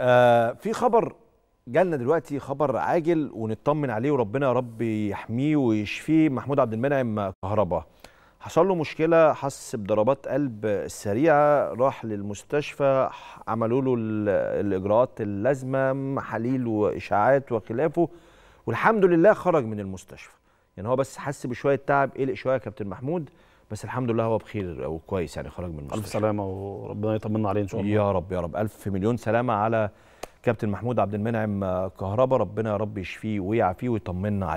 آه في خبر جالنا دلوقتي خبر عاجل ونطمن عليه وربنا يا رب يحميه ويشفيه محمود عبد المنعم كهربا حصل له مشكله حس بضربات قلب سريعه راح للمستشفى عملوا له الاجراءات اللازمه محاليل واشاعات وخلافه والحمد لله خرج من المستشفى يعني هو بس حس بشويه تعب قلق شويه يا كابتن محمود بس الحمد لله هو بخير وكويس يعني خرج من المستشفى الف سلامه وربنا يطمنا عليه ان شاء الله يا رب يا رب الف مليون سلامه على كابتن محمود عبد المنعم كهربا ربنا يا رب يشفيه ويعافيه ويطمنا عليه